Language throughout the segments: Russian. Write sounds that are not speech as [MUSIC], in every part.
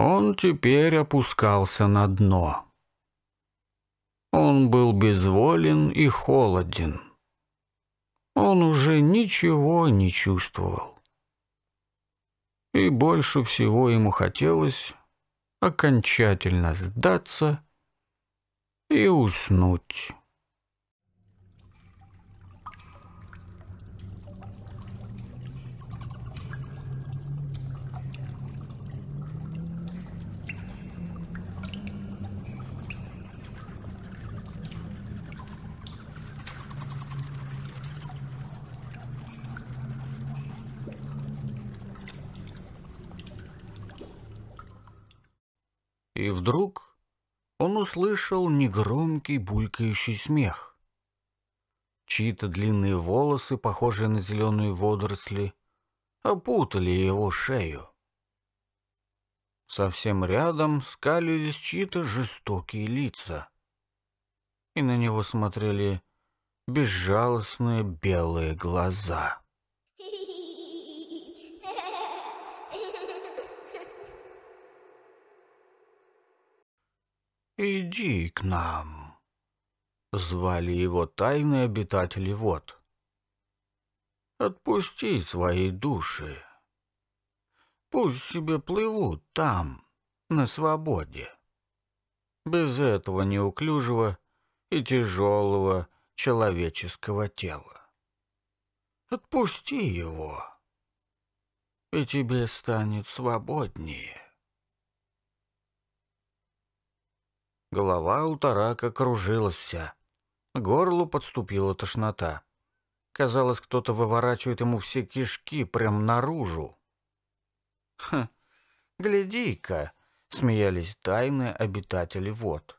Он теперь опускался на дно. Он был безволен и холоден. Он уже ничего не чувствовал. И больше всего ему хотелось окончательно сдаться и уснуть. И вдруг он услышал негромкий булькающий смех. Чьи-то длинные волосы, похожие на зеленые водоросли, опутали его шею. Совсем рядом скалились чьи-то жестокие лица. И на него смотрели безжалостные белые глаза. «Иди к нам!» Звали его тайные обитатели Вот, «Отпусти свои души. Пусть себе плывут там, на свободе. Без этого неуклюжего и тяжелого человеческого тела. Отпусти его, и тебе станет свободнее». Голова у тарака кружилась вся. Горлу подступила тошнота. Казалось, кто-то выворачивает ему все кишки прям наружу. «Хм, гляди-ка!» — смеялись тайные обитатели вод.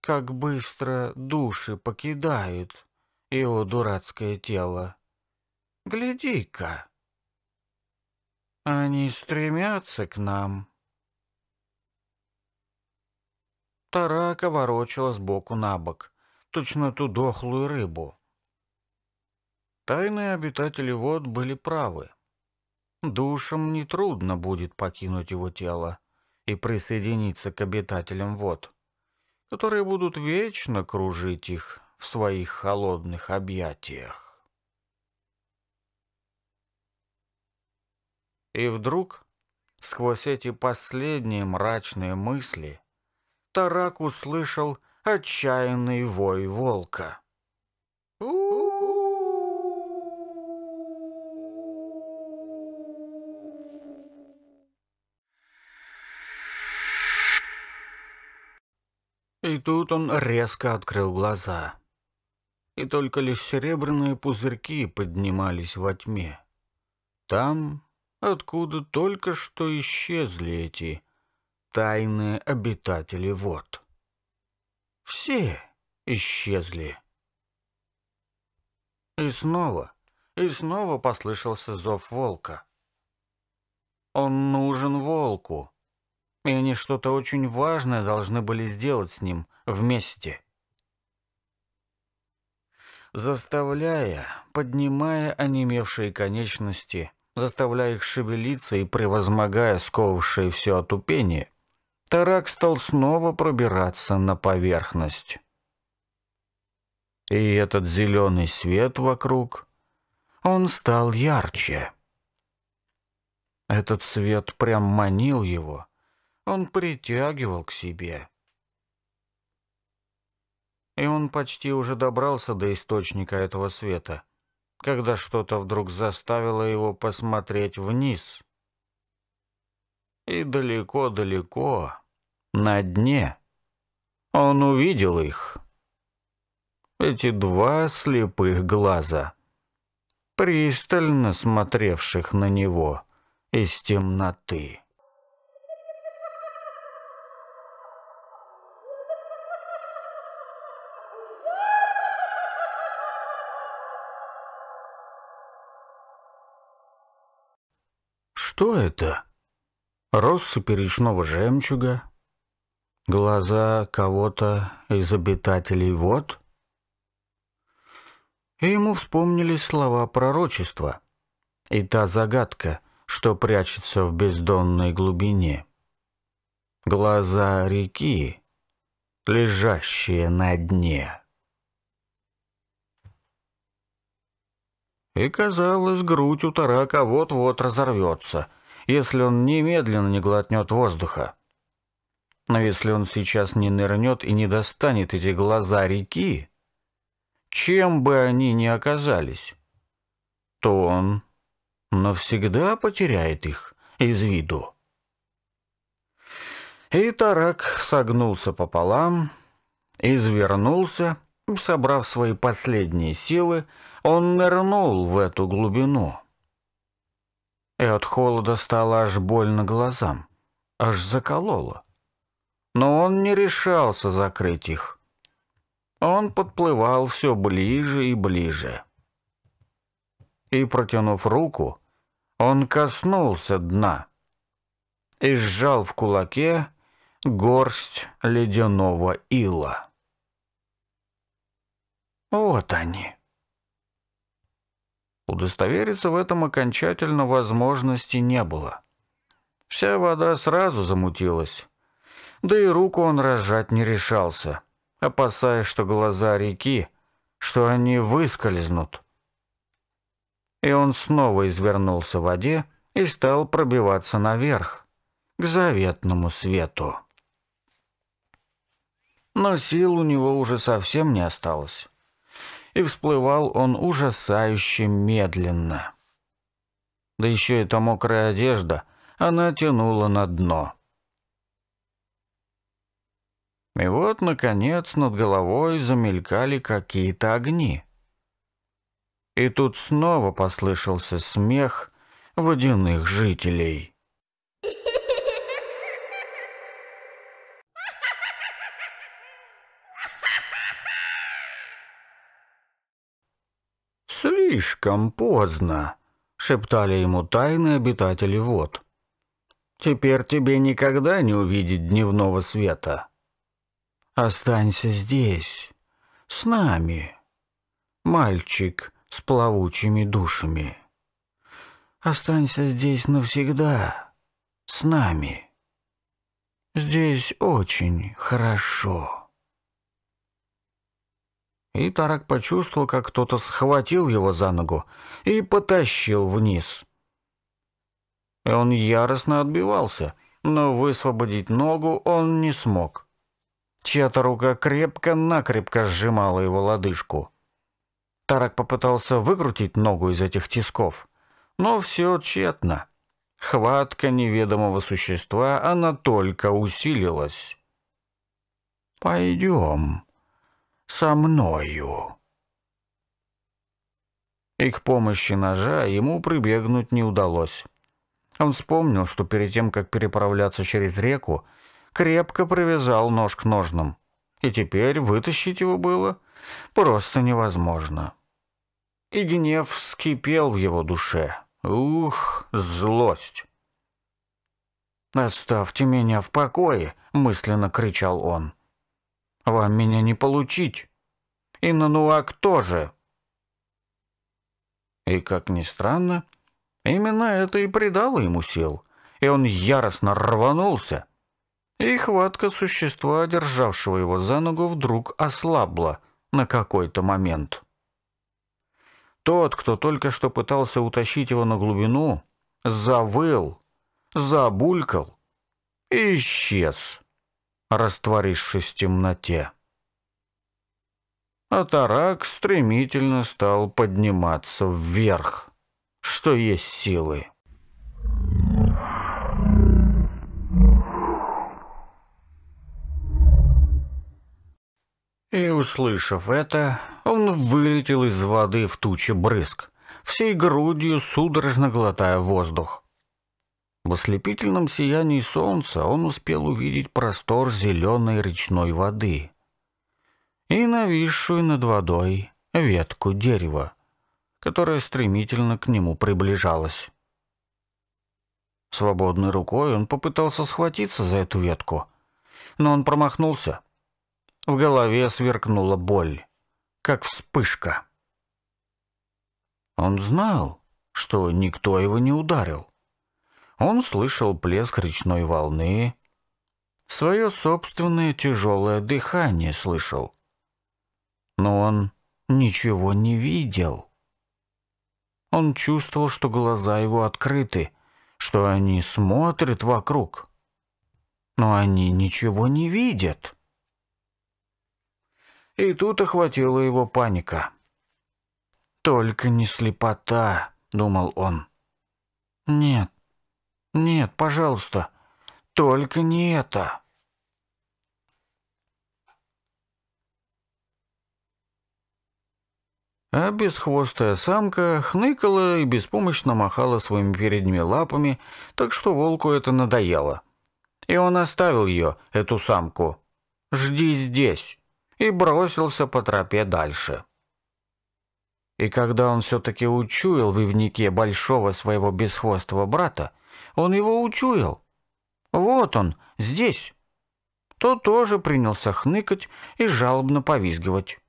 «Как быстро души покидают его дурацкое тело! Гляди-ка!» «Они стремятся к нам!» Тарака ворочала сбоку на бок, точно ту дохлую рыбу. Тайные обитатели вод были правы. Душам нетрудно будет покинуть его тело и присоединиться к обитателям вод, которые будут вечно кружить их в своих холодных объятиях. И вдруг, сквозь эти последние мрачные мысли, Тарак услышал отчаянный вой волка. И тут он резко открыл глаза. И только лишь серебряные пузырьки поднимались во тьме. Там, откуда только что исчезли эти тайные обитатели вод. Все исчезли. И снова, и снова послышался зов волка. Он нужен волку, и они что-то очень важное должны были сделать с ним вместе. Заставляя, поднимая онемевшие конечности, заставляя их шевелиться и превозмогая сковавшее все отупение, Тарак стал снова пробираться на поверхность. И этот зеленый свет вокруг, он стал ярче. Этот свет прям манил его, он притягивал к себе. И он почти уже добрался до источника этого света, когда что-то вдруг заставило его посмотреть вниз. И далеко-далеко на дне. Он увидел их. Эти два слепых глаза, пристально смотревших на него из темноты. Что это? Россыпь речного жемчуга, глаза кого-то из обитателей вод? И ему вспомнились слова пророчества и та загадка, что прячется в бездонной глубине. Глаза реки, лежащие на дне. И, казалось, грудь у тарака вот-вот разорвется, если он немедленно не глотнет воздуха. Но если он сейчас не нырнет и не достанет эти глаза реки, чем бы они ни оказались, то он навсегда потеряет их из виду. И Тарак согнулся пополам, извернулся, собрав свои последние силы, он нырнул в эту глубину. И от холода стало аж больно глазам, аж закололо но он не решался закрыть их. Он подплывал все ближе и ближе. И, протянув руку, он коснулся дна и сжал в кулаке горсть ледяного ила. Вот они. Удостовериться в этом окончательно возможности не было. Вся вода сразу замутилась, да и руку он разжать не решался, опасаясь, что глаза реки, что они выскользнут. И он снова извернулся в воде и стал пробиваться наверх, к заветному свету. Но сил у него уже совсем не осталось. И всплывал он ужасающе медленно. Да еще эта мокрая одежда, она тянула на дно. И вот, наконец, над головой замелькали какие-то огни. И тут снова послышался смех водяных жителей. «Слишком поздно», — шептали ему тайные обитатели вод. «Теперь тебе никогда не увидеть дневного света». Останься здесь, с нами, мальчик с плавучими душами. Останься здесь навсегда, с нами. Здесь очень хорошо. И Тарак почувствовал, как кто-то схватил его за ногу и потащил вниз. И он яростно отбивался, но высвободить ногу он не смог. Чья-то рука крепко-накрепко сжимала его лодыжку. Тарак попытался выкрутить ногу из этих тисков, но все тщетно. Хватка неведомого существа, она только усилилась. «Пойдем со мною». И к помощи ножа ему прибегнуть не удалось. Он вспомнил, что перед тем, как переправляться через реку, крепко привязал нож к ножным. И теперь вытащить его было просто невозможно. И гнев вскипел в его душе. Ух, злость! «Оставьте меня в покое!» — мысленно кричал он. «Вам меня не получить! И Нануак тоже!» И, как ни странно, именно это и придало ему сил, и он яростно рванулся — и хватка существа, державшего его за ногу, вдруг ослабла на какой-то момент. Тот, кто только что пытался утащить его на глубину, завыл, забулькал и исчез, растворившись в темноте. А тарак стремительно стал подниматься вверх, что есть силы. И, услышав это, он вылетел из воды в туче брызг, всей грудью судорожно глотая воздух. В ослепительном сиянии солнца он успел увидеть простор зеленой речной воды и нависшую над водой ветку дерева, которая стремительно к нему приближалась. Свободной рукой он попытался схватиться за эту ветку, но он промахнулся — в голове сверкнула боль, как вспышка. Он знал, что никто его не ударил. Он слышал плеск речной волны, свое собственное тяжелое дыхание слышал. Но он ничего не видел. Он чувствовал, что глаза его открыты, что они смотрят вокруг. Но они ничего не видят и тут охватила его паника. «Только не слепота», — думал он. «Нет, нет, пожалуйста, только не это». А бесхвостая самка хныкала и беспомощно махала своими передними лапами, так что волку это надоело. И он оставил ее, эту самку. «Жди здесь» и бросился по тропе дальше. И когда он все-таки учуял в ивнике большого своего бесхвостого брата, он его учуял. Вот он, здесь. То тоже принялся хныкать и жалобно повизгивать.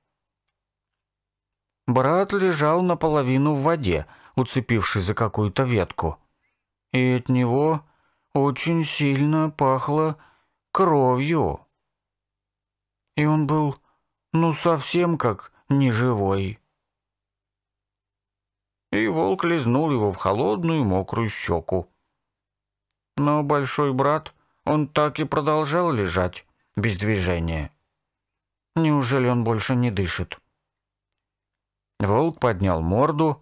Брат лежал наполовину в воде, уцепившись за какую-то ветку. И от него очень сильно пахло кровью. И он был ну совсем как неживой. И волк лизнул его в холодную мокрую щеку. Но большой брат, он так и продолжал лежать, без движения. Неужели он больше не дышит? Волк поднял морду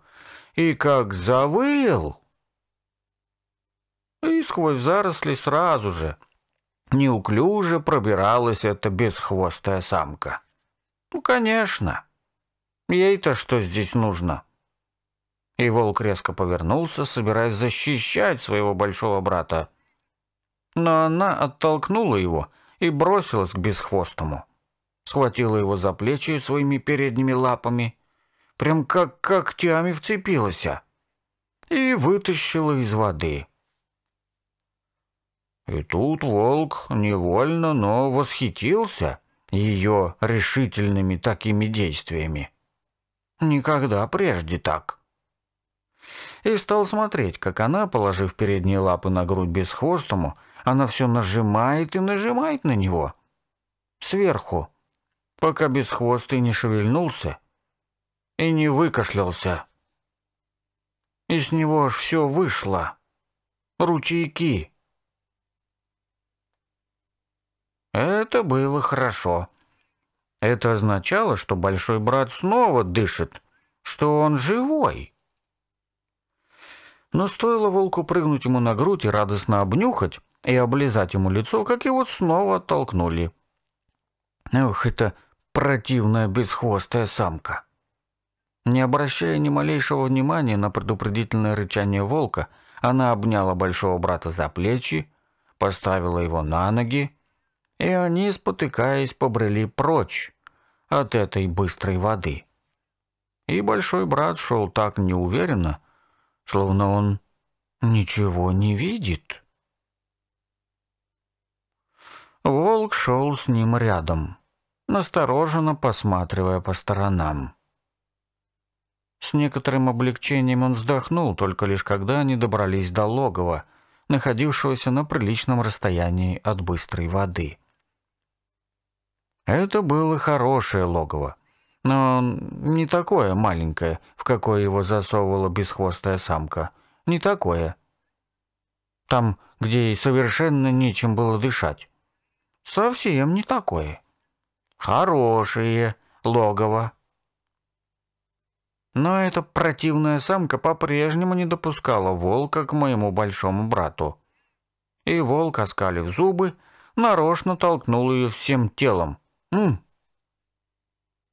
и как завыл. И сквозь заросли сразу же неуклюже пробиралась эта бесхвостая самка. «Ну, конечно. Ей-то что здесь нужно?» И волк резко повернулся, собираясь защищать своего большого брата. Но она оттолкнула его и бросилась к бесхвостому. Схватила его за плечи своими передними лапами, прям как когтями вцепилась, а, и вытащила из воды. И тут волк невольно, но восхитился ее решительными такими действиями. Никогда прежде так. И стал смотреть, как она, положив передние лапы на грудь безхвостому, она все нажимает и нажимает на него. Сверху, пока безхвостый не шевельнулся и не выкашлялся. И с него аж все вышло. Ручейки. Это было хорошо. Это означало, что большой брат снова дышит, что он живой. Но стоило волку прыгнуть ему на грудь и радостно обнюхать и облизать ему лицо, как его снова оттолкнули. Ох, это противная бесхвостая самка. Не обращая ни малейшего внимания на предупредительное рычание волка, она обняла большого брата за плечи, поставила его на ноги, и они, спотыкаясь, побрели прочь от этой быстрой воды. И большой брат шел так неуверенно, словно он ничего не видит. Волк шел с ним рядом, настороженно посматривая по сторонам. С некоторым облегчением он вздохнул, только лишь когда они добрались до логова, находившегося на приличном расстоянии от быстрой воды — это было хорошее логово, но не такое маленькое, в какое его засовывала бесхвостая самка. Не такое. Там, где ей совершенно нечем было дышать. Совсем не такое. Хорошее логово. Но эта противная самка по-прежнему не допускала волка к моему большому брату. И волк, оскалив зубы, нарочно толкнул ее всем телом, М?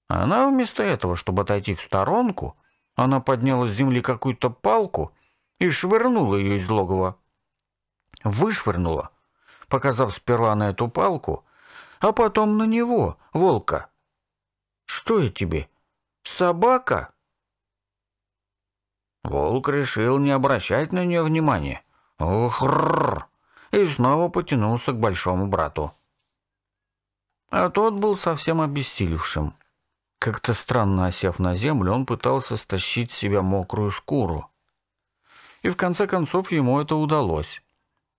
Она вместо этого, чтобы отойти в сторонку, она подняла с земли какую-то палку и швырнула ее из логова. Вышвырнула, показав сперва на эту палку, а потом на него, волка. «Что я тебе, собака?» Волк решил не обращать на нее внимания. «Охрррр!» И снова потянулся к большому брату. А тот был совсем обессилевшим. Как-то странно осев на землю, он пытался стащить с себя мокрую шкуру. И в конце концов ему это удалось.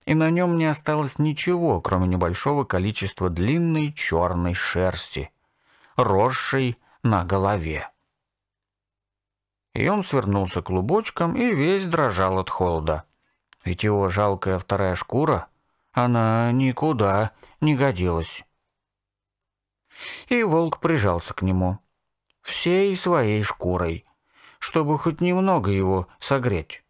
И на нем не осталось ничего, кроме небольшого количества длинной черной шерсти, росшей на голове. И он свернулся клубочком и весь дрожал от холода. Ведь его жалкая вторая шкура, она никуда не годилась и волк прижался к нему. Всей своей шкурой, чтобы хоть немного его согреть.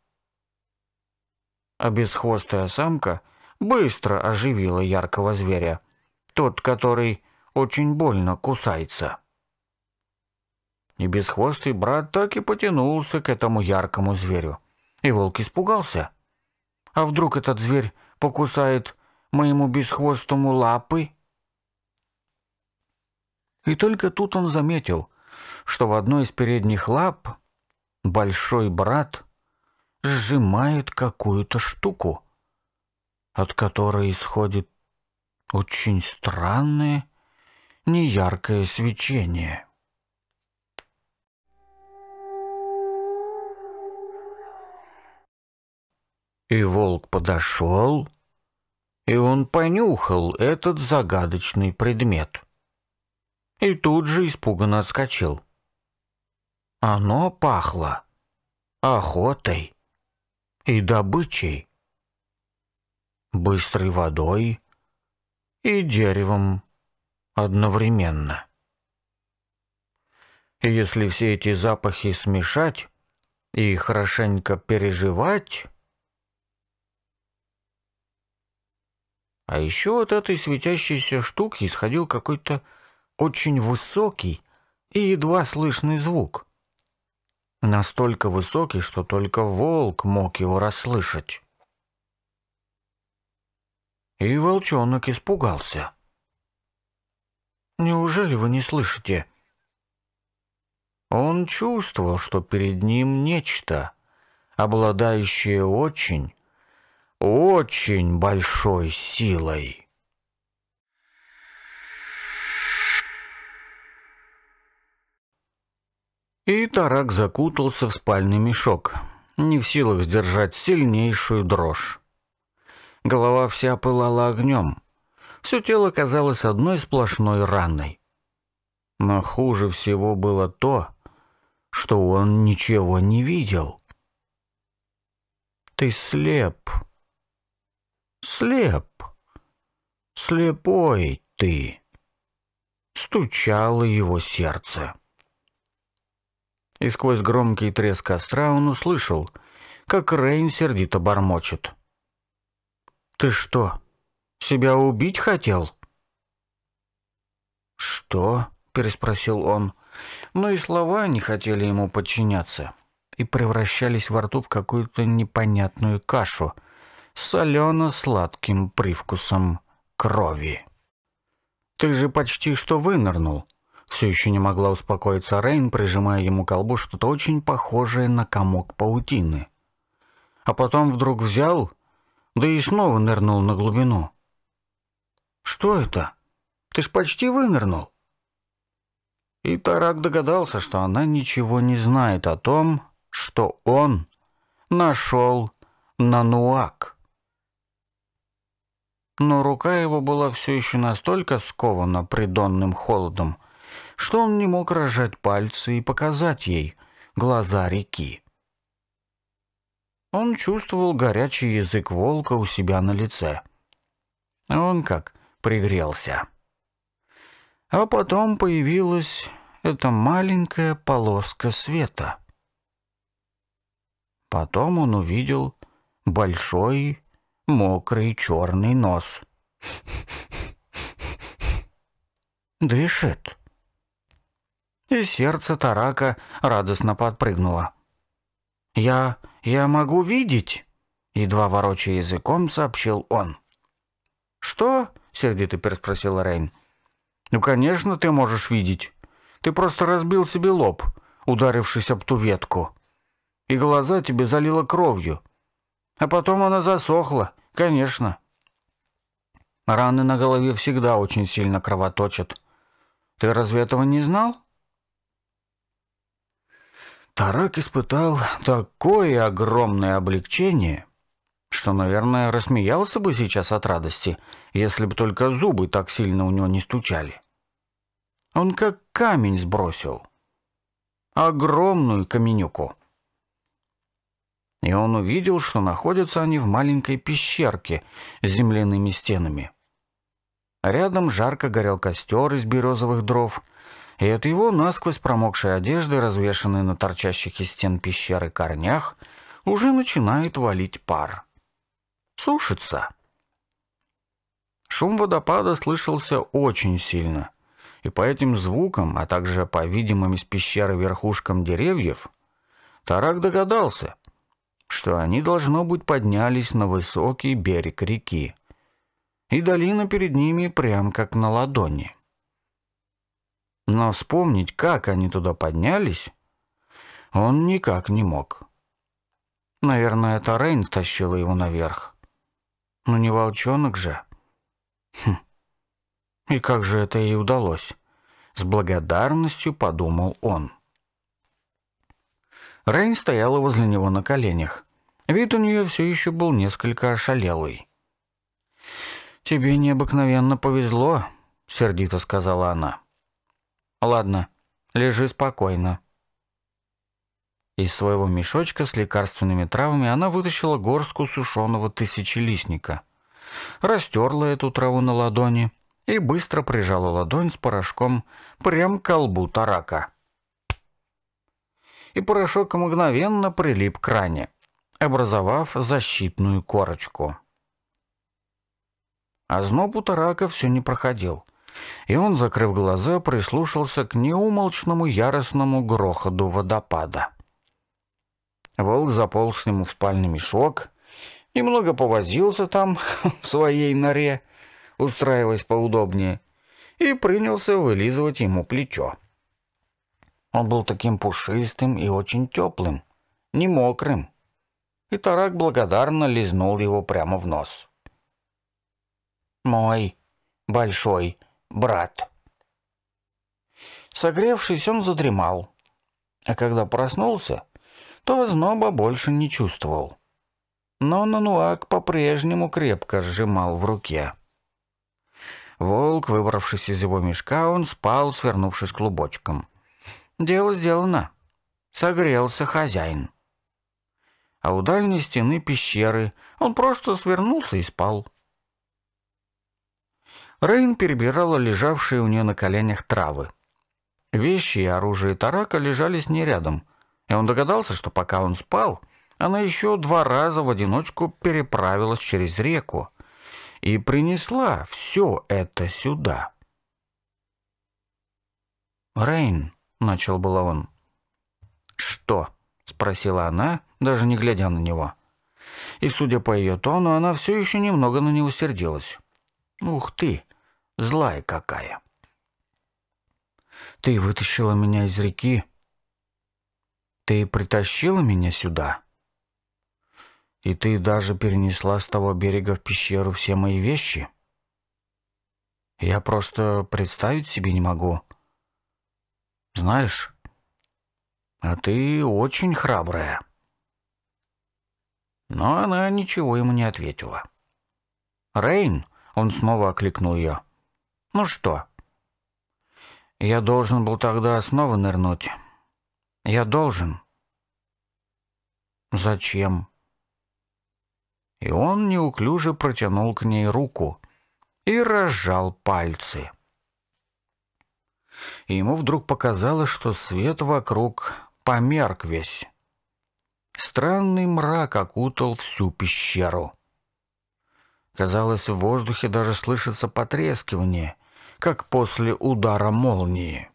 А безхвостая самка быстро оживила яркого зверя, тот, который очень больно кусается. И безхвостый брат так и потянулся к этому яркому зверю. И волк испугался. А вдруг этот зверь покусает моему безхвостому лапы? И только тут он заметил, что в одной из передних лап большой брат сжимает какую-то штуку, от которой исходит очень странное, неяркое свечение. И волк подошел, и он понюхал этот загадочный предмет — и тут же испуганно отскочил. Оно пахло охотой и добычей, быстрой водой и деревом одновременно. Если все эти запахи смешать и хорошенько переживать... А еще от этой светящейся штуки исходил какой-то очень высокий и едва слышный звук. Настолько высокий, что только волк мог его расслышать. И волчонок испугался. «Неужели вы не слышите?» Он чувствовал, что перед ним нечто, обладающее очень, очень большой силой. И Тарак закутался в спальный мешок, не в силах сдержать сильнейшую дрожь. Голова вся пылала огнем. Все тело казалось одной сплошной раной. Но хуже всего было то, что он ничего не видел. «Ты слеп. Слеп. Слепой ты!» Стучало его сердце и сквозь громкий треск костра он услышал, как Рейн сердито бормочет. «Ты что, себя убить хотел?» «Что?» — переспросил он. Но и слова не хотели ему подчиняться и превращались во рту в какую-то непонятную кашу с солено-сладким привкусом крови. «Ты же почти что вынырнул», все еще не могла успокоиться Рейн, прижимая ему колбу что-то очень похожее на комок паутины. А потом вдруг взял, да и снова нырнул на глубину. «Что это? Ты ж почти вынырнул!» И Тарак догадался, что она ничего не знает о том, что он нашел Нануак. Но рука его была все еще настолько скована придонным холодом, что он не мог разжать пальцы и показать ей глаза реки. Он чувствовал горячий язык волка у себя на лице. Он как пригрелся. А потом появилась эта маленькая полоска света. Потом он увидел большой мокрый черный нос. [LAUGHS] «Дышит», и сердце Тарака радостно подпрыгнуло. «Я... я могу видеть!» — едва ворочая языком, сообщил он. «Что?» — сердито переспросил Рейн. «Ну, конечно, ты можешь видеть. Ты просто разбил себе лоб, ударившись об ту ветку. И глаза тебе залило кровью. А потом она засохла, конечно». Раны на голове всегда очень сильно кровоточат. Ты разве этого не знал? Тарак испытал такое огромное облегчение, что, наверное, рассмеялся бы сейчас от радости, если бы только зубы так сильно у него не стучали. Он как камень сбросил. Огромную каменюку. И он увидел, что находятся они в маленькой пещерке с земляными стенами. Рядом жарко горел костер из березовых дров — и от его насквозь промокшей одежды, развешанной на торчащих из стен пещеры корнях, уже начинает валить пар. Сушится. Шум водопада слышался очень сильно, и по этим звукам, а также по видимым из пещеры верхушкам деревьев, Тарак догадался, что они, должно быть, поднялись на высокий берег реки, и долина перед ними прям как на ладони. — но вспомнить, как они туда поднялись, он никак не мог. Наверное, это Рейн тащила его наверх. Но ну, не волчонок же. Хм. И как же это ей удалось? С благодарностью подумал он. Рейн стояла возле него на коленях. Вид у нее все еще был несколько ошалелый. «Тебе необыкновенно повезло», — сердито сказала она. Ладно, лежи спокойно. Из своего мешочка с лекарственными травами она вытащила горстку сушеного тысячелистника. Растерла эту траву на ладони и быстро прижала ладонь с порошком прямо к колбу тарака. И порошок мгновенно прилип к ране, образовав защитную корочку. А зноб у тарака все не проходил и он, закрыв глаза, прислушался к неумолчному яростному грохоту водопада. Волк заполз к нему в спальный мешок, немного повозился там [LAUGHS] в своей норе, устраиваясь поудобнее, и принялся вылизывать ему плечо. Он был таким пушистым и очень теплым, не мокрым, и Тарак благодарно лизнул его прямо в нос. «Мой большой брат. Согревшись, он задремал, а когда проснулся, то зноба больше не чувствовал. Но Нануак по-прежнему крепко сжимал в руке. Волк, выбравшись из его мешка, он спал, свернувшись клубочком. Дело сделано. Согрелся хозяин. А у дальней стены пещеры он просто свернулся и спал. — Рейн перебирала лежавшие у нее на коленях травы. Вещи и оружие Тарака лежали с ней рядом, и он догадался, что пока он спал, она еще два раза в одиночку переправилась через реку и принесла все это сюда. «Рейн», — начал было он. «Что?» — спросила она, даже не глядя на него. И, судя по ее тону, она все еще немного на него сердилась. «Ух ты! злая какая. Ты вытащила меня из реки. Ты притащила меня сюда. И ты даже перенесла с того берега в пещеру все мои вещи. Я просто представить себе не могу. Знаешь, а ты очень храбрая. Но она ничего ему не ответила. «Рейн!» — он снова окликнул ее. Ну что? Я должен был тогда снова нырнуть. Я должен. Зачем? И он неуклюже протянул к ней руку и разжал пальцы. И ему вдруг показалось, что свет вокруг померк весь. Странный мрак окутал всю пещеру. Казалось, в воздухе даже слышится потрескивание, как после удара молнии.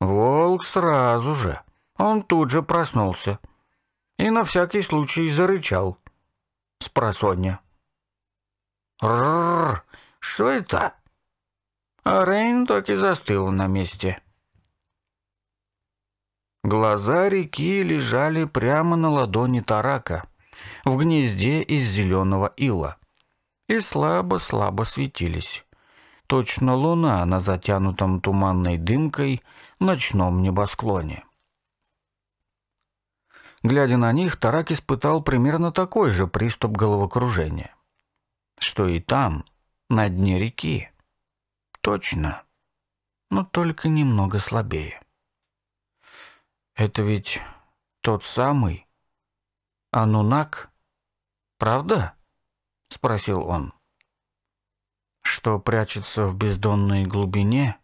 Волк сразу же, он тут же проснулся и на всякий случай зарычал. Спросонья. «Рррр! Что это?» А Рейн так и застыл на месте. Глаза реки лежали прямо на ладони Тарака, в гнезде из зеленого ила и слабо-слабо светились. Точно луна на затянутом туманной дымкой ночном небосклоне. Глядя на них, Тарак испытал примерно такой же приступ головокружения. Что и там, на дне реки. Точно, но только немного слабее. Это ведь тот самый Анунак, правда? — спросил он. «Что прячется в бездонной глубине?»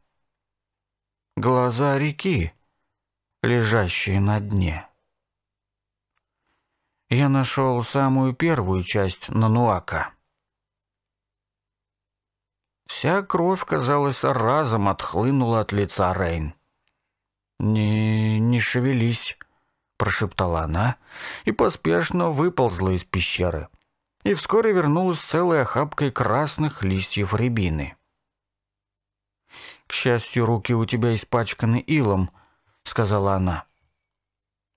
«Глаза реки, лежащие на дне». Я нашел самую первую часть Нануака. Вся кровь, казалось, разом отхлынула от лица Рейн. «Не, не шевелись», — прошептала она и поспешно выползла из пещеры и вскоре вернулась целой охапкой красных листьев рябины. «К счастью, руки у тебя испачканы илом», — сказала она.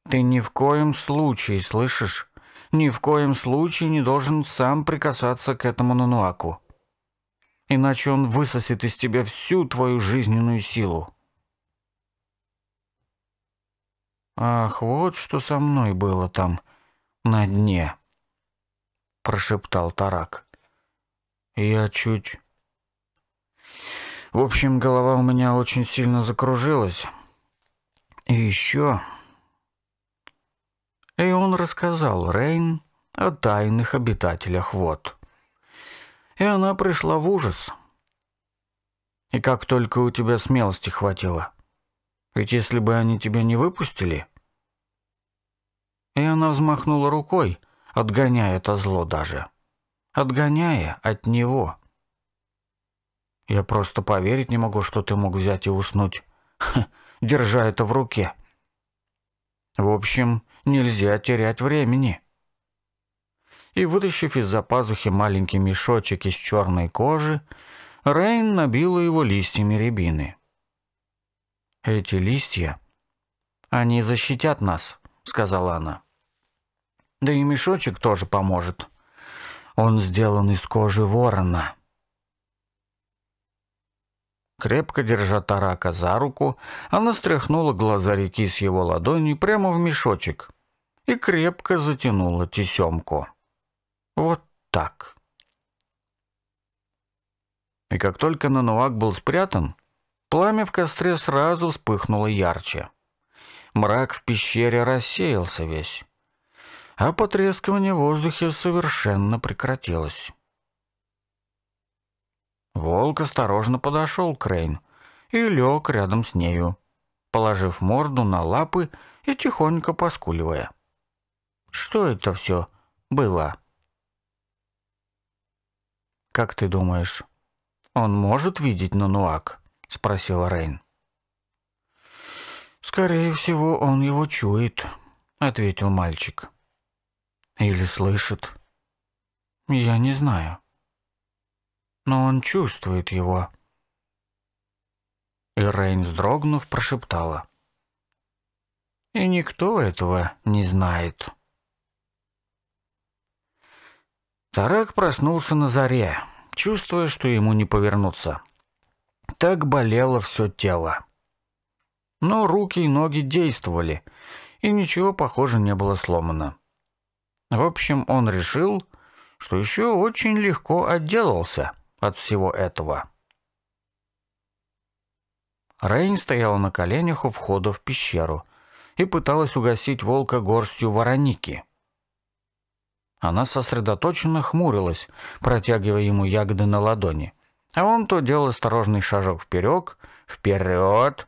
«Ты ни в коем случае, слышишь, ни в коем случае не должен сам прикасаться к этому нануаку. Иначе он высосет из тебя всю твою жизненную силу». «Ах, вот что со мной было там, на дне» прошептал Тарак. Я чуть... В общем, голова у меня очень сильно закружилась. И еще... И он рассказал Рейн о тайных обитателях вод. И она пришла в ужас. И как только у тебя смелости хватило. Ведь если бы они тебя не выпустили... И она взмахнула рукой — отгоняя это зло даже, отгоняя от него. Я просто поверить не могу, что ты мог взять и уснуть, Ха, держа это в руке. В общем, нельзя терять времени. И вытащив из-за пазухи маленький мешочек из черной кожи, Рейн набила его листьями рябины. Эти листья, они защитят нас, сказала она. Да и мешочек тоже поможет. Он сделан из кожи ворона. Крепко держа Тарака за руку, она стряхнула глаза реки с его ладони прямо в мешочек и крепко затянула тесемку. Вот так. И как только Нануак был спрятан, пламя в костре сразу вспыхнуло ярче. Мрак в пещере рассеялся весь а потрескивание в воздухе совершенно прекратилось. Волк осторожно подошел к Рейн и лег рядом с нею, положив морду на лапы и тихонько поскуливая. «Что это все было?» «Как ты думаешь, он может видеть Нануак?» — спросила Рейн. «Скорее всего, он его чует», — ответил мальчик. Или слышит. Я не знаю. Но он чувствует его. И Рейн, вздрогнув, прошептала. И никто этого не знает. Тарак проснулся на заре, чувствуя, что ему не повернуться. Так болело все тело. Но руки и ноги действовали, и ничего, похоже, не было сломано. В общем, он решил, что еще очень легко отделался от всего этого. Рейн стояла на коленях у входа в пещеру и пыталась угасить волка горстью вороники. Она сосредоточенно хмурилась, протягивая ему ягоды на ладони. А он то делал осторожный шажок вперед, вперед,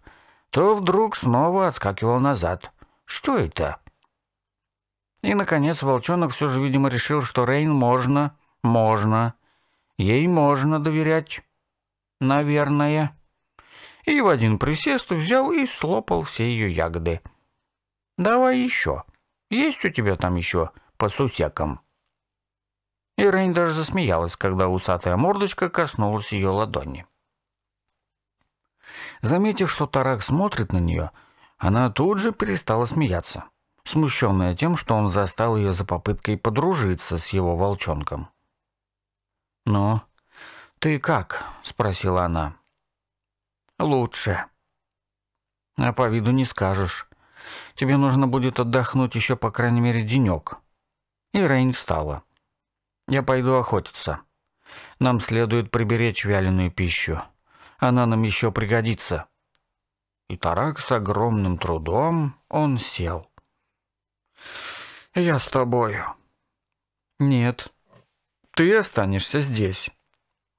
то вдруг снова отскакивал назад. Что это? И, наконец, волчонок все же, видимо, решил, что Рейн можно, можно, ей можно доверять. Наверное. И в один присест взял и слопал все ее ягоды. «Давай еще. Есть у тебя там еще по сусекам?» И Рейн даже засмеялась, когда усатая мордочка коснулась ее ладони. Заметив, что Тарак смотрит на нее, она тут же перестала смеяться смущенная тем, что он застал ее за попыткой подружиться с его волчонком. «Ну, ты как?» — спросила она. «Лучше». «А по виду не скажешь. Тебе нужно будет отдохнуть еще, по крайней мере, денек». И Рейн встала. «Я пойду охотиться. Нам следует приберечь вяленую пищу. Она нам еще пригодится». И Тарак с огромным трудом он сел. «Я с тобою». «Нет. Ты останешься здесь.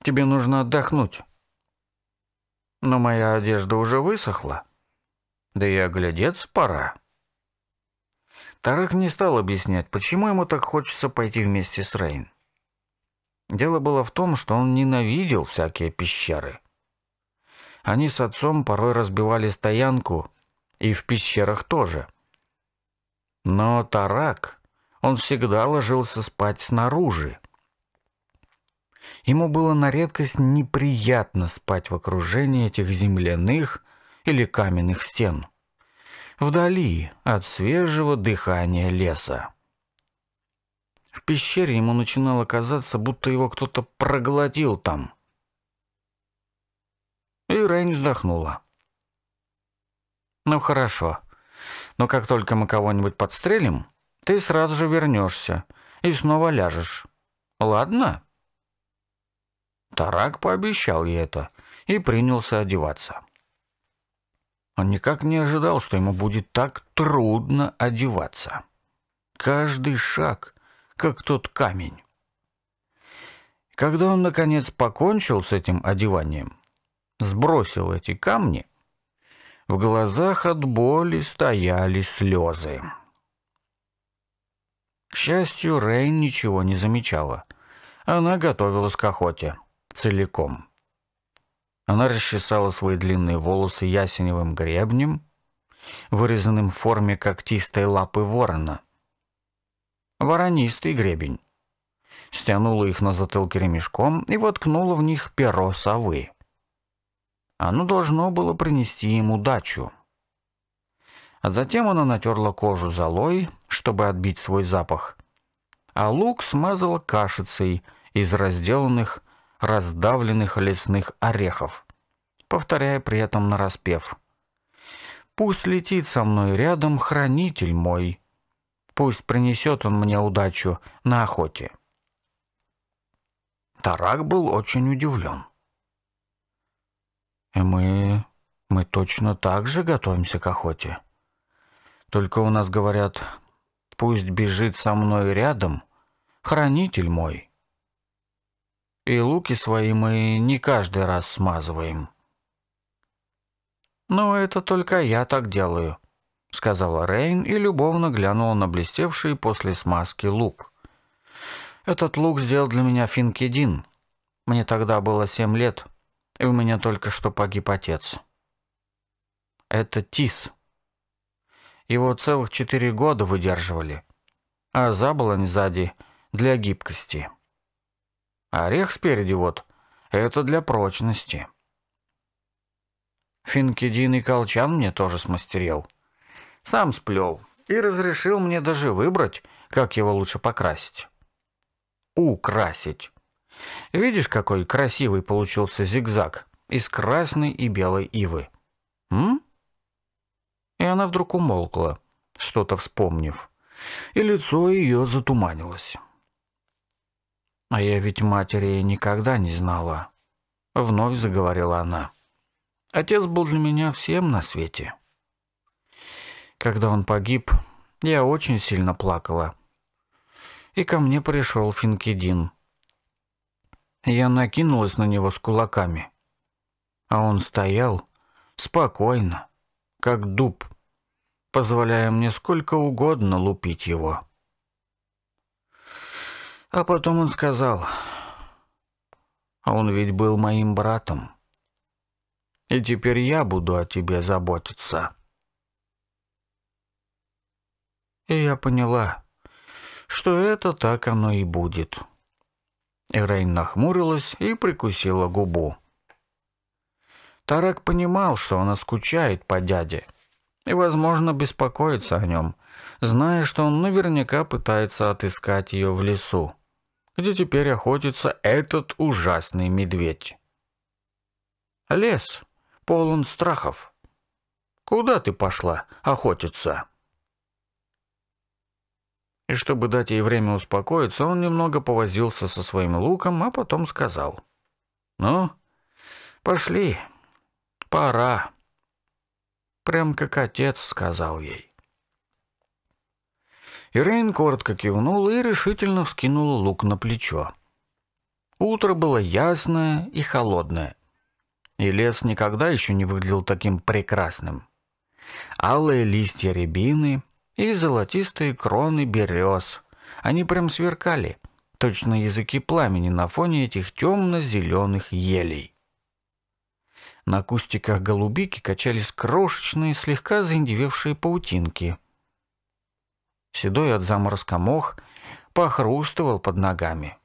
Тебе нужно отдохнуть». «Но моя одежда уже высохла. Да и оглядец пора». Тарак не стал объяснять, почему ему так хочется пойти вместе с Рейн. Дело было в том, что он ненавидел всякие пещеры. Они с отцом порой разбивали стоянку, и в пещерах тоже – но Тарак, он всегда ложился спать снаружи. Ему было на редкость неприятно спать в окружении этих земляных или каменных стен, вдали от свежего дыхания леса. В пещере ему начинало казаться, будто его кто-то проглотил там. И Рейн вздохнула. «Ну хорошо», но как только мы кого-нибудь подстрелим, ты сразу же вернешься и снова ляжешь. Ладно?» Тарак пообещал ей это и принялся одеваться. Он никак не ожидал, что ему будет так трудно одеваться. Каждый шаг, как тот камень. Когда он, наконец, покончил с этим одеванием, сбросил эти камни, в глазах от боли стояли слезы. К счастью, Рейн ничего не замечала. Она готовилась к охоте. Целиком. Она расчесала свои длинные волосы ясеневым гребнем, вырезанным в форме когтистой лапы ворона. Воронистый гребень. Стянула их на затылке ремешком и воткнула в них перо совы. Оно должно было принести ему удачу. А затем она натерла кожу золой, чтобы отбить свой запах, а лук смазала кашицей из разделанных, раздавленных лесных орехов, повторяя при этом нараспев. «Пусть летит со мной рядом хранитель мой, пусть принесет он мне удачу на охоте». Тарак был очень удивлен. И мы... мы точно так же готовимся к охоте. Только у нас говорят, пусть бежит со мной рядом хранитель мой. И луки свои мы не каждый раз смазываем. «Ну, это только я так делаю», — сказала Рейн и любовно глянула на блестевший после смазки лук. «Этот лук сделал для меня Финкедин. Мне тогда было семь лет». И у меня только что погиб отец. Это Тис. Его целых четыре года выдерживали. А заболонь сзади для гибкости. Орех спереди вот — это для прочности. Финкидин и колчан мне тоже смастерил. Сам сплел и разрешил мне даже выбрать, как его лучше покрасить. Украсить. Видишь, какой красивый получился зигзаг из красной и белой ивы. М? И она вдруг умолкла, что-то вспомнив, и лицо ее затуманилось. А я ведь матери никогда не знала, вновь заговорила она. Отец был для меня всем на свете. Когда он погиб, я очень сильно плакала. И ко мне пришел Финкидин я накинулась на него с кулаками. А он стоял спокойно, как дуб, позволяя мне сколько угодно лупить его. А потом он сказал, а он ведь был моим братом, и теперь я буду о тебе заботиться. И я поняла, что это так оно и будет». Ирейн нахмурилась и прикусила губу. Тарак понимал, что она скучает по дяде и, возможно, беспокоится о нем, зная, что он наверняка пытается отыскать ее в лесу, где теперь охотится этот ужасный медведь. Лес полон страхов. Куда ты пошла охотиться? И чтобы дать ей время успокоиться, он немного повозился со своим луком, а потом сказал. «Ну, пошли. Пора». Прям как отец сказал ей. Ирейн коротко кивнул и решительно вскинул лук на плечо. Утро было ясное и холодное, и лес никогда еще не выглядел таким прекрасным. Алые листья рябины — и золотистые кроны берез. Они прям сверкали, точно языки пламени на фоне этих темно-зеленых елей. На кустиках голубики качались крошечные, слегка заиндевевшие паутинки. Седой от заморозка мох похрустывал под ногами.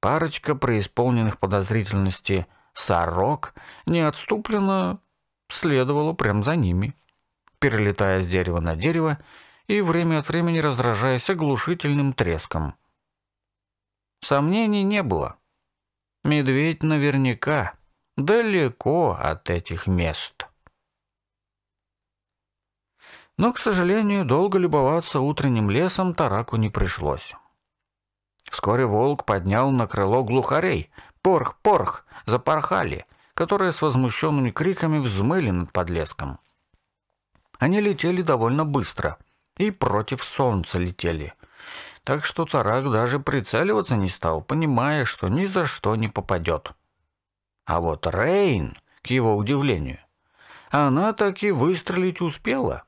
Парочка преисполненных подозрительности сорок неотступленно следовала прямо за ними. — перелетая с дерева на дерево и время от времени раздражаясь оглушительным треском. Сомнений не было. Медведь наверняка далеко от этих мест. Но, к сожалению, долго любоваться утренним лесом Тараку не пришлось. Вскоре волк поднял на крыло глухарей. «Порх, порх!» Запорхали, которые с возмущенными криками взмыли над подлеском. Они летели довольно быстро и против солнца летели. Так что Тарак даже прицеливаться не стал, понимая, что ни за что не попадет. А вот Рейн, к его удивлению, она так и выстрелить успела.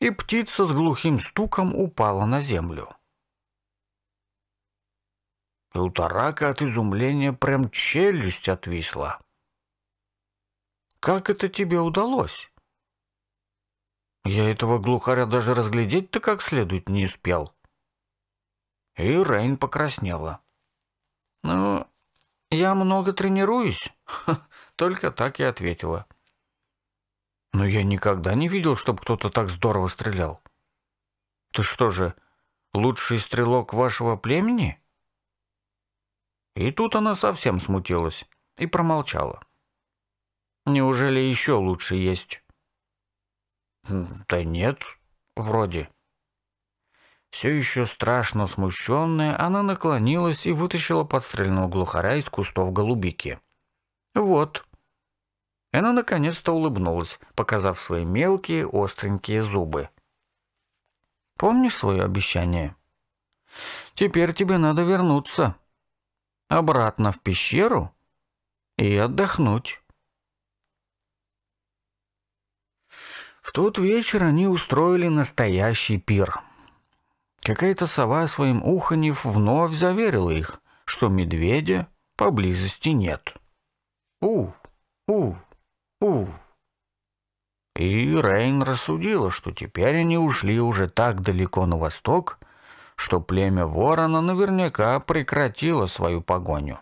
И птица с глухим стуком упала на землю. И у Тарака от изумления прям челюсть отвисла. «Как это тебе удалось?» Я этого глухаря даже разглядеть-то как следует не успел. И Рейн покраснела. «Ну, я много тренируюсь», — только так и ответила. «Но я никогда не видел, чтобы кто-то так здорово стрелял. Ты что же, лучший стрелок вашего племени?» И тут она совсем смутилась и промолчала. «Неужели еще лучше есть?» «Да нет, вроде». Все еще страшно смущенная, она наклонилась и вытащила подстрельного глухаря из кустов голубики. «Вот». Она наконец-то улыбнулась, показав свои мелкие остренькие зубы. «Помнишь свое обещание?» «Теперь тебе надо вернуться. Обратно в пещеру и отдохнуть». В тот вечер они устроили настоящий пир. Какая-то сова своим уханев вновь заверила их, что медведя поблизости нет. У, у, у. И Рейн рассудила, что теперь они ушли уже так далеко на восток, что племя ворона наверняка прекратило свою погоню.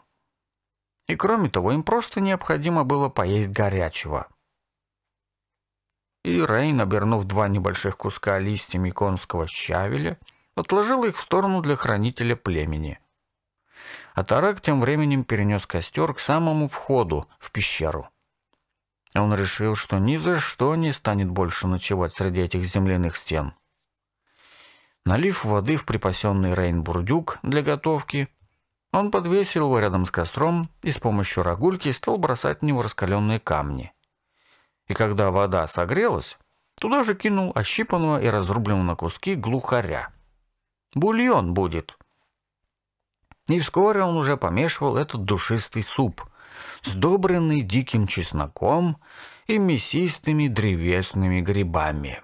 И кроме того, им просто необходимо было поесть горячего – и Рейн, обернув два небольших куска листьями конского щавеля, отложил их в сторону для хранителя племени. Атарак тем временем перенес костер к самому входу в пещеру. Он решил, что ни за что не станет больше ночевать среди этих земляных стен. Налив воды в припасенный Рейн бурдюк для готовки, он подвесил его рядом с костром и с помощью рогульки стал бросать в него раскаленные камни и когда вода согрелась, туда же кинул ощипанного и разрубленного на куски глухаря. «Бульон будет!» И вскоре он уже помешивал этот душистый суп, сдобренный диким чесноком и мясистыми древесными грибами.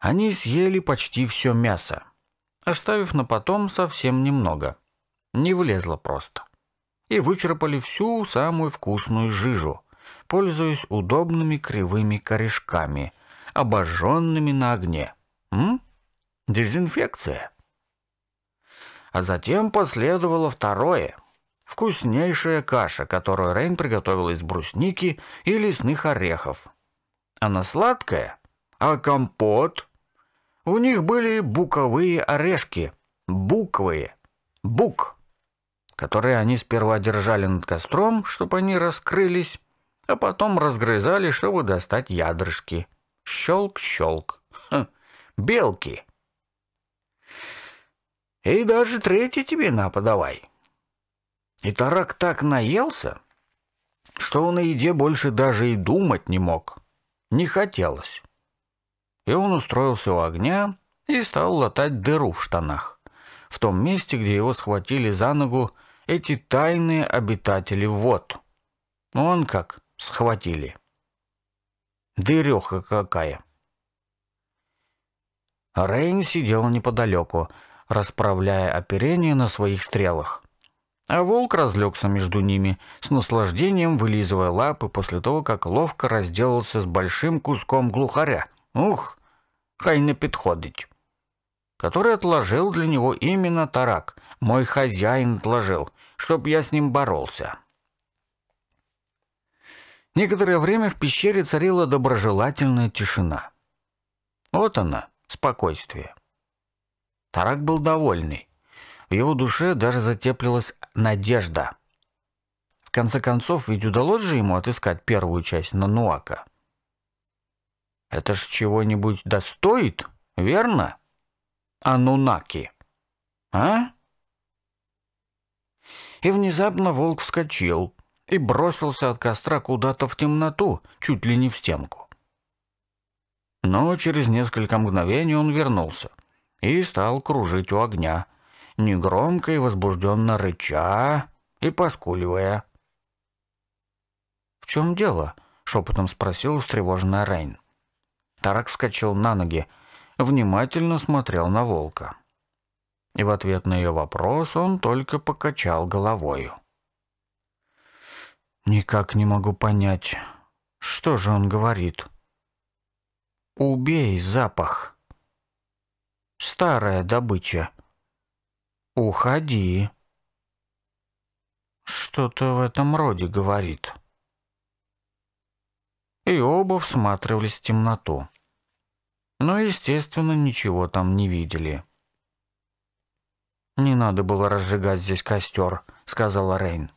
Они съели почти все мясо, оставив на потом совсем немного. Не влезло просто и вычерпали всю самую вкусную жижу, пользуясь удобными кривыми корешками, обожженными на огне. М? Дезинфекция. А затем последовало второе. Вкуснейшая каша, которую Рейн приготовил из брусники и лесных орехов. Она сладкая, а компот... У них были буковые орешки. Буквы. Бук которые они сперва держали над костром, чтобы они раскрылись, а потом разгрызали, чтобы достать ядрышки. Щелк-щелк. Хм, белки. И даже третий тебе на, подавай. И Тарак так наелся, что он о еде больше даже и думать не мог. Не хотелось. И он устроился у огня и стал латать дыру в штанах, в том месте, где его схватили за ногу эти тайные обитатели Вот Он как схватили. Дыреха какая. Рейн сидел неподалеку, расправляя оперение на своих стрелах. А волк разлегся между ними, с наслаждением вылизывая лапы после того, как ловко разделался с большим куском глухаря. Ух, хай не подходить. Который отложил для него именно тарак, мой хозяин отложил, чтоб я с ним боролся. Некоторое время в пещере царила доброжелательная тишина. Вот она, спокойствие. Тарак был довольный. В его душе даже затеплилась надежда. В конце концов, ведь удалось же ему отыскать первую часть Нануака. Это ж чего-нибудь достоит, верно? Анунаки. А? и внезапно волк вскочил и бросился от костра куда-то в темноту, чуть ли не в стенку. Но через несколько мгновений он вернулся и стал кружить у огня, негромко и возбужденно рыча и поскуливая. «В чем дело?» — шепотом спросил встревоженная Рейн. Тарак вскочил на ноги, внимательно смотрел на волка. И в ответ на ее вопрос он только покачал головою. «Никак не могу понять, что же он говорит?» «Убей запах!» «Старая добыча!» «Уходи!» Что-то в этом роде говорит. И оба всматривались в темноту. Но, естественно, ничего там не видели. «Не надо было разжигать здесь костер», — сказала Рейн.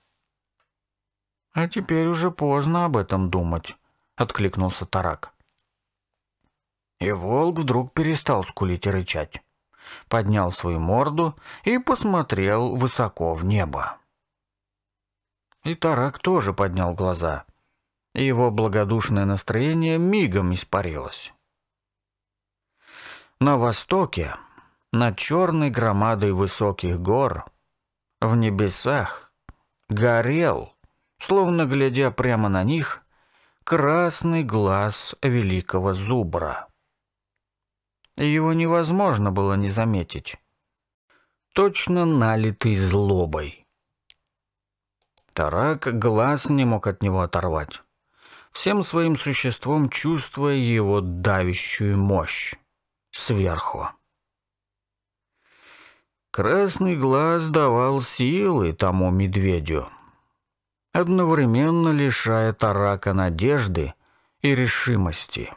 «А теперь уже поздно об этом думать», — откликнулся Тарак. И волк вдруг перестал скулить и рычать. Поднял свою морду и посмотрел высоко в небо. И Тарак тоже поднял глаза. его благодушное настроение мигом испарилось. На востоке над черной громадой высоких гор, в небесах, горел, словно глядя прямо на них, красный глаз великого зубра. Его невозможно было не заметить. Точно налитый злобой. Тарак глаз не мог от него оторвать, всем своим существом чувствуя его давящую мощь сверху. Красный глаз давал силы тому медведю, одновременно лишая Тарака надежды и решимости.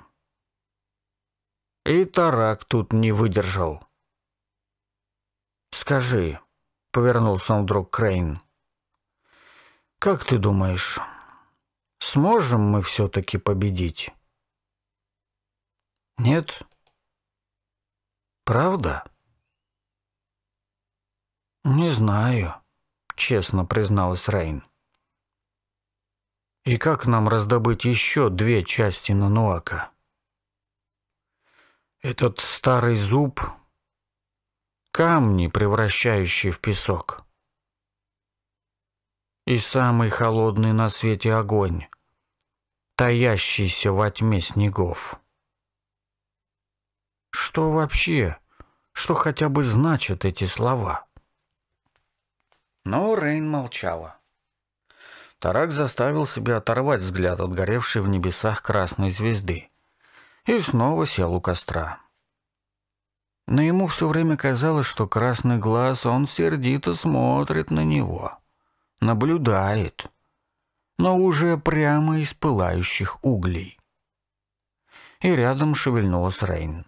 И Тарак тут не выдержал. «Скажи», — повернулся он вдруг Крейн, — «как ты думаешь, сможем мы все-таки победить?» «Нет?» «Правда?» «Не знаю», — честно призналась Рейн. «И как нам раздобыть еще две части Нануака?» «Этот старый зуб...» «Камни, превращающие в песок» и самый холодный на свете огонь, таящийся во тьме снегов. Что вообще, что хотя бы значат эти слова? Но Рейн молчала. Тарак заставил себя оторвать взгляд от горевшей в небесах красной звезды и снова сел у костра. Но ему все время казалось, что красный глаз, он сердито смотрит на него, наблюдает, но уже прямо из пылающих углей. И рядом шевельнулась Рейн.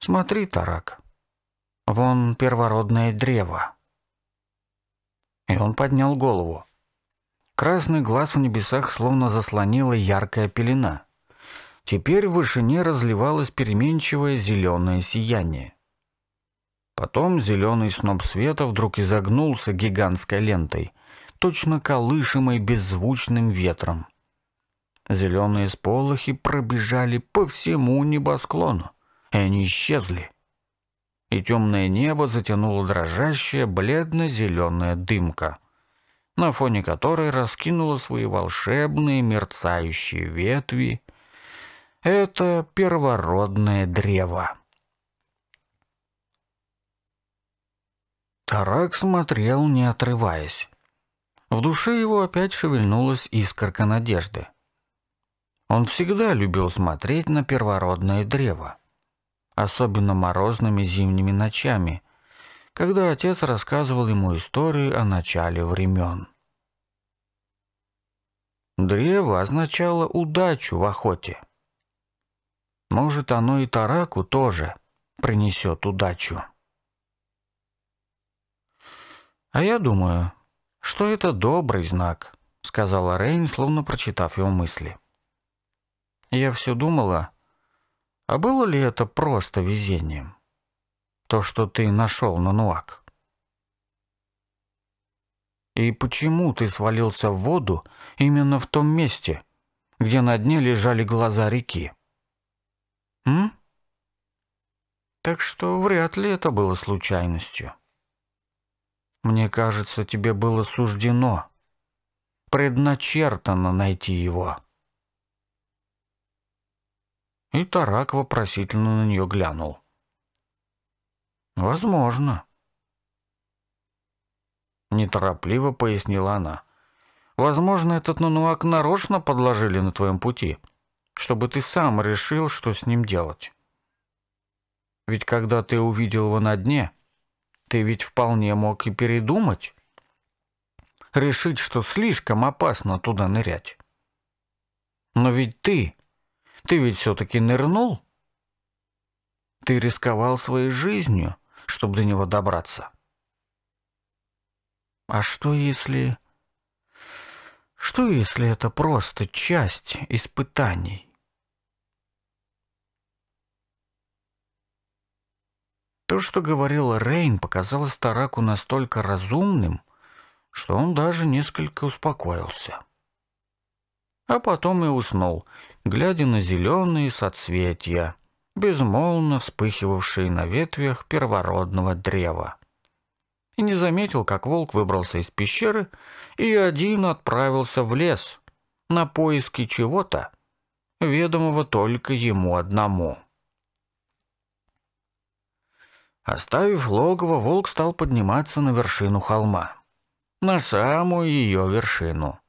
«Смотри, Тарак, вон первородное древо» и он поднял голову. Красный глаз в небесах словно заслонила яркая пелена. Теперь в вышине разливалось переменчивое зеленое сияние. Потом зеленый сноп света вдруг изогнулся гигантской лентой, точно колышимой беззвучным ветром. Зеленые сполохи пробежали по всему небосклону, и они исчезли и темное небо затянуло дрожащая бледно-зеленая дымка, на фоне которой раскинула свои волшебные мерцающие ветви. Это первородное древо. Тарак смотрел, не отрываясь. В душе его опять шевельнулась искорка надежды. Он всегда любил смотреть на первородное древо особенно морозными зимними ночами, когда отец рассказывал ему истории о начале времен. Древо означало удачу в охоте. Может, оно и Тараку тоже принесет удачу. «А я думаю, что это добрый знак», — сказала Рейн, словно прочитав его мысли. «Я все думала, а было ли это просто везением? То, что ты нашел Нануак? И почему ты свалился в воду именно в том месте, где на дне лежали глаза реки? М? Так что вряд ли это было случайностью. Мне кажется, тебе было суждено, предначертано найти его и Тарак вопросительно на нее глянул. «Возможно», — неторопливо пояснила она. «Возможно, этот нануак нарочно подложили на твоем пути, чтобы ты сам решил, что с ним делать. Ведь когда ты увидел его на дне, ты ведь вполне мог и передумать, решить, что слишком опасно туда нырять. Но ведь ты ты ведь все-таки нырнул? Ты рисковал своей жизнью, чтобы до него добраться. А что если... Что если это просто часть испытаний? То, что говорил Рейн, показалось Тараку настолько разумным, что он даже несколько успокоился. А потом и уснул, глядя на зеленые соцветия, безмолвно вспыхивавшие на ветвях первородного древа. И не заметил, как волк выбрался из пещеры и один отправился в лес на поиски чего-то, ведомого только ему одному. Оставив логово, волк стал подниматься на вершину холма, на самую ее вершину,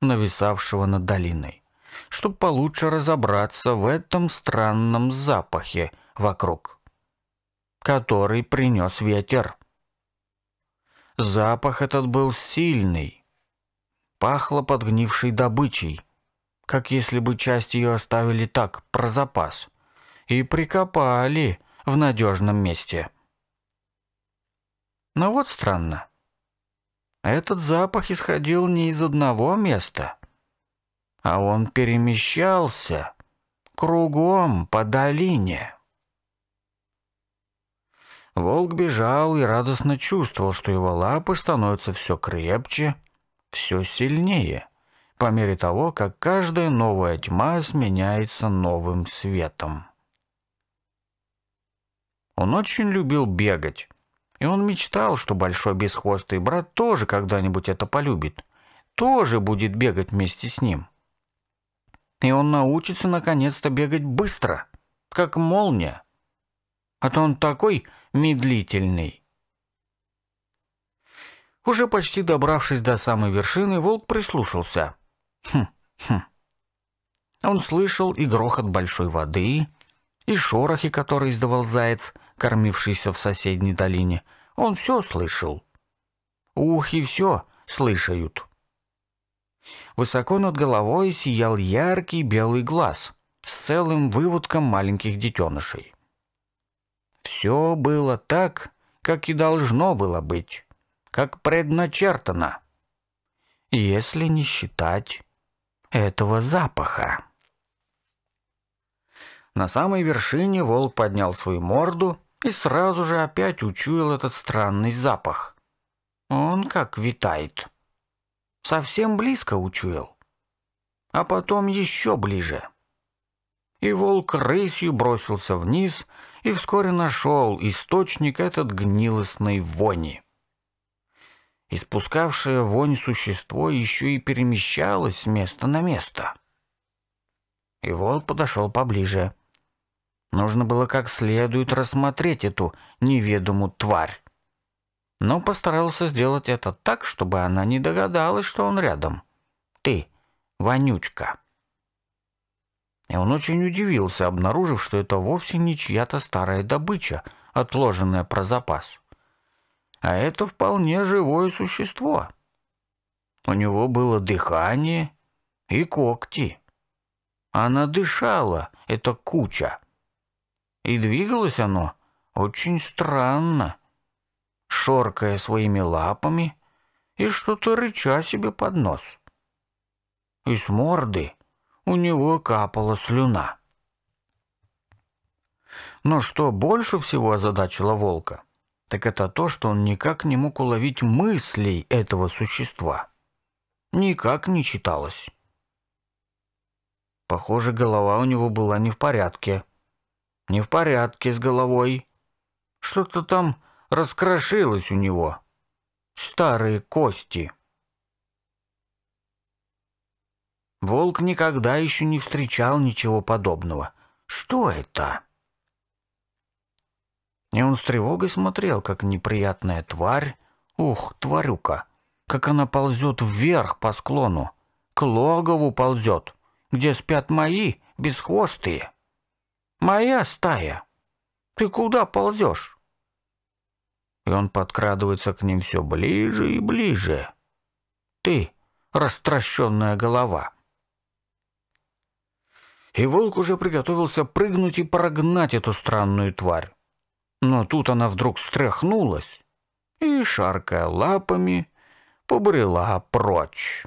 нависавшего над долиной чтобы получше разобраться в этом странном запахе вокруг, который принес ветер. Запах этот был сильный, пахло подгнившей добычей, как если бы часть ее оставили так, про запас, и прикопали в надежном месте. Но вот странно. Этот запах исходил не из одного места, а он перемещался кругом по долине. Волк бежал и радостно чувствовал, что его лапы становятся все крепче, все сильнее, по мере того, как каждая новая тьма сменяется новым светом. Он очень любил бегать, и он мечтал, что большой бесхвостый брат тоже когда-нибудь это полюбит, тоже будет бегать вместе с ним и он научится наконец-то бегать быстро, как молния. А то он такой медлительный. Уже почти добравшись до самой вершины, волк прислушался. Хм, хм. Он слышал и грохот большой воды, и шорохи, которые издавал заяц, кормившийся в соседней долине. Он все слышал. Ухи все слышают. Высоко над головой сиял яркий белый глаз с целым выводком маленьких детенышей. Все было так, как и должно было быть, как предначертано, если не считать этого запаха. На самой вершине волк поднял свою морду и сразу же опять учуял этот странный запах. Он как витает совсем близко учуял, а потом еще ближе. И волк рысью бросился вниз и вскоре нашел источник этот гнилостной вони. Испускавшее вонь существо еще и перемещалось с места на место. И волк подошел поближе. Нужно было как следует рассмотреть эту неведомую тварь но постарался сделать это так, чтобы она не догадалась, что он рядом. «Ты, вонючка!» И он очень удивился, обнаружив, что это вовсе не чья-то старая добыча, отложенная про запас. А это вполне живое существо. У него было дыхание и когти. Она дышала, это куча. И двигалось оно очень странно шоркая своими лапами и что-то рыча себе под нос. Из морды у него капала слюна. Но что больше всего озадачило волка, так это то, что он никак не мог уловить мыслей этого существа. Никак не читалось. Похоже, голова у него была не в порядке. Не в порядке с головой. Что-то там раскрошилась у него. Старые кости. Волк никогда еще не встречал ничего подобного. Что это? И он с тревогой смотрел, как неприятная тварь, ух, тварюка, как она ползет вверх по склону, к логову ползет, где спят мои безхвостые, Моя стая, ты куда ползешь? и он подкрадывается к ним все ближе и ближе. Ты, растращенная голова. И волк уже приготовился прыгнуть и прогнать эту странную тварь. Но тут она вдруг стряхнулась и, шаркая лапами, побрела прочь.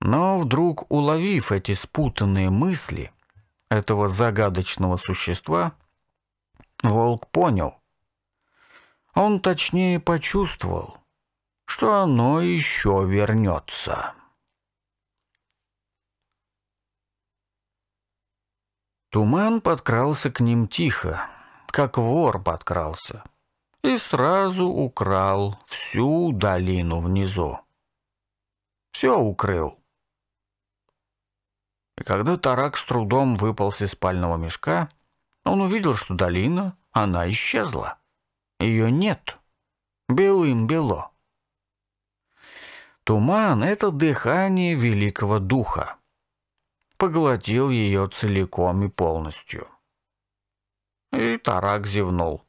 Но вдруг, уловив эти спутанные мысли этого загадочного существа, Волк понял. Он точнее почувствовал, что оно еще вернется. Туман подкрался к ним тихо, как вор подкрался, и сразу украл всю долину внизу. Все укрыл. И когда Тарак с трудом выпал из спального мешка, он увидел, что долина, она исчезла. Ее нет. Белым бело. Туман — это дыхание Великого Духа. Поглотил ее целиком и полностью. И Тарак зевнул.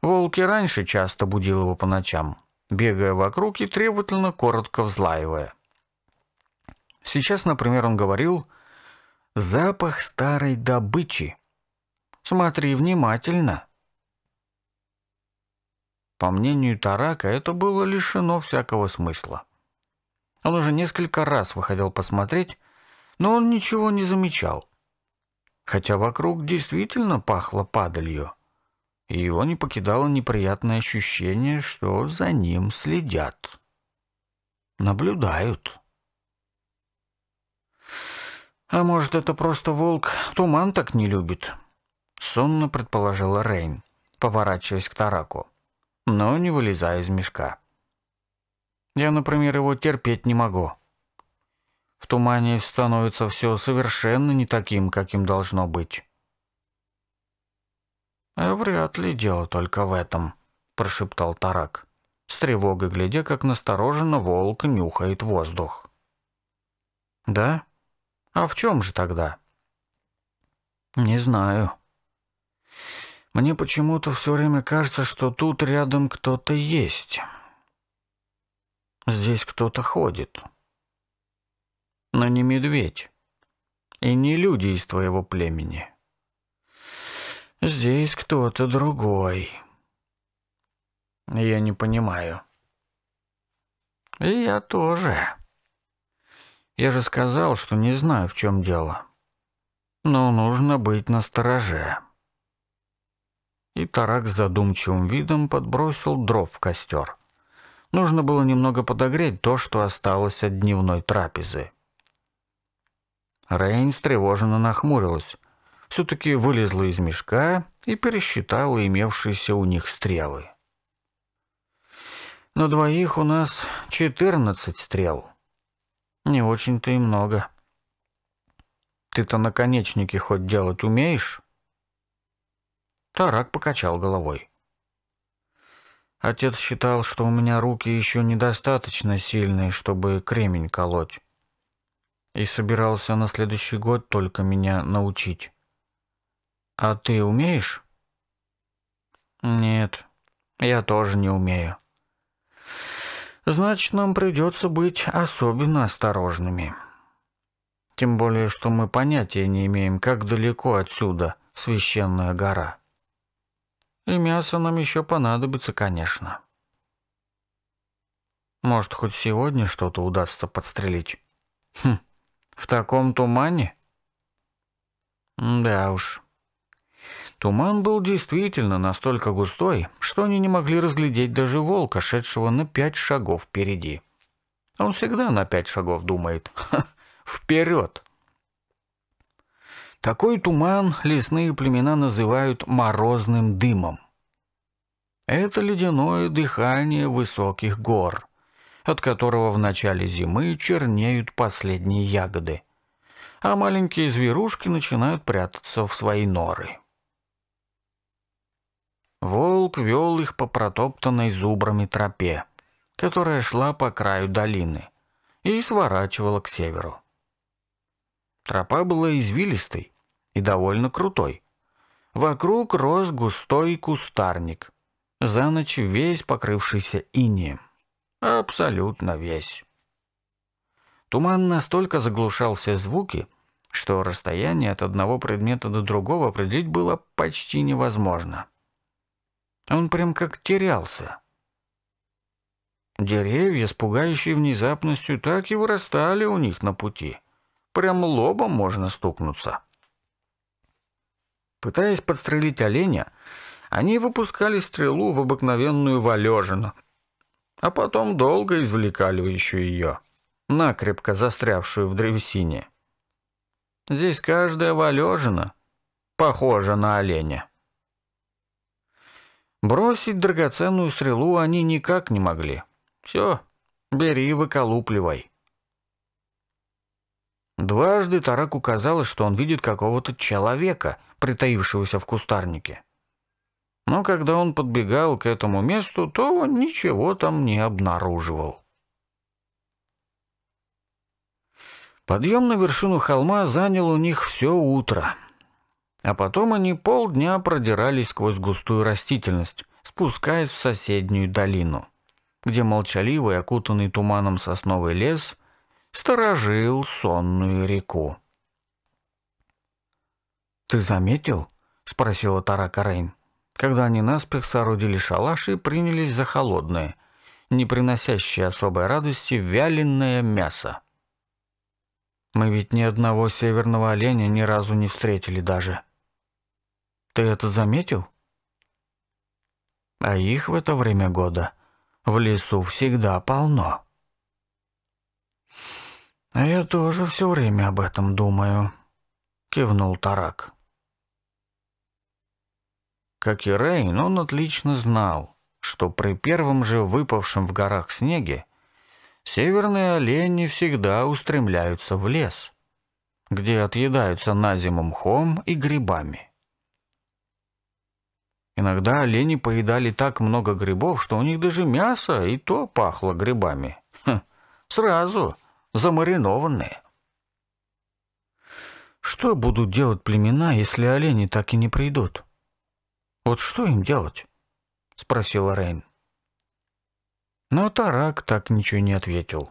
Волки раньше часто будил его по ночам, бегая вокруг и требовательно коротко взлаивая. Сейчас, например, он говорил «запах старой добычи». Смотри внимательно». По мнению Тарака, это было лишено всякого смысла. Он уже несколько раз выходил посмотреть, но он ничего не замечал. Хотя вокруг действительно пахло падалью, и его не покидало неприятное ощущение, что за ним следят. Наблюдают. А может, это просто волк туман так не любит? — сонно предположила Рейн, поворачиваясь к Тараку, но не вылезая из мешка. Я, например, его терпеть не могу. В тумане становится все совершенно не таким, каким должно быть. А «Вряд ли дело только в этом», — прошептал Тарак, с тревогой глядя, как настороженно волк нюхает воздух. «Да? А в чем же тогда?» «Не знаю», мне почему-то все время кажется, что тут рядом кто-то есть. Здесь кто-то ходит. Но не медведь. И не люди из твоего племени. Здесь кто-то другой. Я не понимаю. И я тоже. Я же сказал, что не знаю, в чем дело. Но нужно быть настороже и Тарак с задумчивым видом подбросил дров в костер. Нужно было немного подогреть то, что осталось от дневной трапезы. Рейн встревоженно нахмурилась. Все-таки вылезла из мешка и пересчитала имевшиеся у них стрелы. «На двоих у нас четырнадцать стрел. Не очень-то и много. Ты-то наконечники хоть делать умеешь?» Тарак покачал головой. Отец считал, что у меня руки еще недостаточно сильные, чтобы кремень колоть. И собирался на следующий год только меня научить. А ты умеешь? Нет, я тоже не умею. Значит, нам придется быть особенно осторожными. Тем более, что мы понятия не имеем, как далеко отсюда священная гора. И мясо нам еще понадобится, конечно. Может, хоть сегодня что-то удастся подстрелить? Хм, в таком тумане? Да уж. Туман был действительно настолько густой, что они не могли разглядеть даже волка, шедшего на пять шагов впереди. Он всегда на пять шагов думает. Ха, вперед! Такой туман лесные племена называют морозным дымом. Это ледяное дыхание высоких гор, от которого в начале зимы чернеют последние ягоды, а маленькие зверушки начинают прятаться в свои норы. Волк вел их по протоптанной зубрами тропе, которая шла по краю долины и сворачивала к северу. Тропа была извилистой, и довольно крутой. Вокруг рос густой кустарник, за ночь весь покрывшийся инеем. Абсолютно весь. Туман настолько заглушал все звуки, что расстояние от одного предмета до другого определить было почти невозможно. Он прям как терялся. Деревья, с пугающей внезапностью, так и вырастали у них на пути. Прям лобом можно стукнуться. Пытаясь подстрелить оленя, они выпускали стрелу в обыкновенную валежину, а потом долго извлекали еще ее, накрепко застрявшую в древесине. Здесь каждая валежина похожа на оленя. Бросить драгоценную стрелу они никак не могли. Все, бери и выколупливай. Дважды Тарак казалось, что он видит какого-то человека, притаившегося в кустарнике. Но когда он подбегал к этому месту, то он ничего там не обнаруживал. Подъем на вершину холма занял у них все утро. А потом они полдня продирались сквозь густую растительность, спускаясь в соседнюю долину, где молчаливый, окутанный туманом сосновый лес – сторожил сонную реку. «Ты заметил?» — спросила Тара Карейн, когда они наспех соорудили шалаш и принялись за холодное, не приносящее особой радости вяленое мясо. «Мы ведь ни одного северного оленя ни разу не встретили даже. Ты это заметил?» «А их в это время года в лесу всегда полно». «А «Я тоже все время об этом думаю», — кивнул Тарак. Как и Рейн, он отлично знал, что при первом же выпавшем в горах снеге северные олени всегда устремляются в лес, где отъедаются на зиму мхом и грибами. Иногда олени поедали так много грибов, что у них даже мясо и то пахло грибами. Ха, хм, сразу замаринованные. Что будут делать племена, если олени так и не придут? Вот что им делать? Спросила Рейн. Но Тарак так ничего не ответил.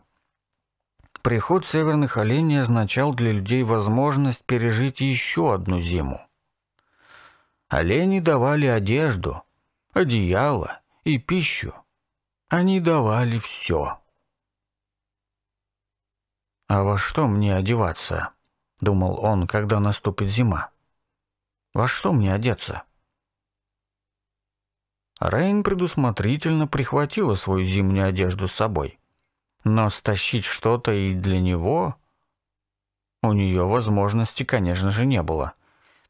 Приход северных оленей означал для людей возможность пережить еще одну зиму. Олени давали одежду, одеяло и пищу. Они давали все. «А во что мне одеваться?» — думал он, когда наступит зима. «Во что мне одеться?» Рейн предусмотрительно прихватила свою зимнюю одежду с собой. Но стащить что-то и для него... У нее возможности, конечно же, не было.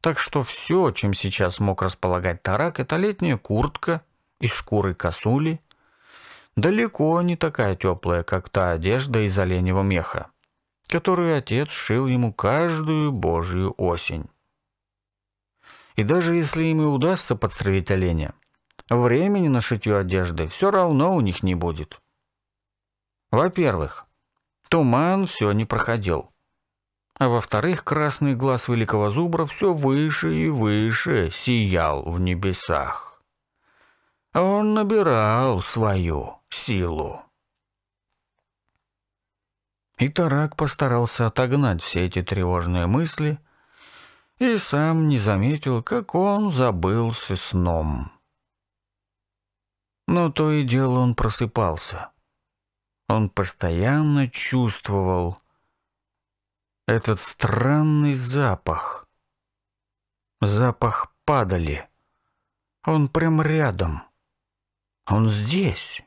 Так что все, чем сейчас мог располагать Тарак, это летняя куртка из шкуры косули. Далеко не такая теплая, как та одежда из оленевого меха которую отец шил ему каждую божью осень. И даже если им и удастся подстроить оленя, времени на шитье одежды все равно у них не будет. Во-первых, туман все не проходил. А во-вторых, красный глаз великого зубра все выше и выше сиял в небесах. Он набирал свою силу. И Тарак постарался отогнать все эти тревожные мысли и сам не заметил, как он забылся сном. Но то и дело он просыпался. Он постоянно чувствовал этот странный запах. Запах падали. Он прям рядом. Он здесь.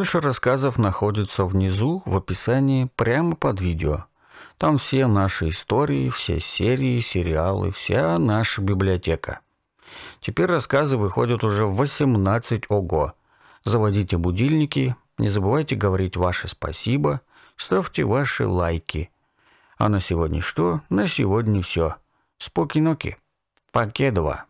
Больше рассказов находится внизу в описании прямо под видео. Там все наши истории, все серии, сериалы, вся наша библиотека. Теперь рассказы выходят уже в 18 ОГО. Заводите будильники, не забывайте говорить ваше спасибо, ставьте ваши лайки. А на сегодня что? На сегодня все. Споки-ноки. Покедова.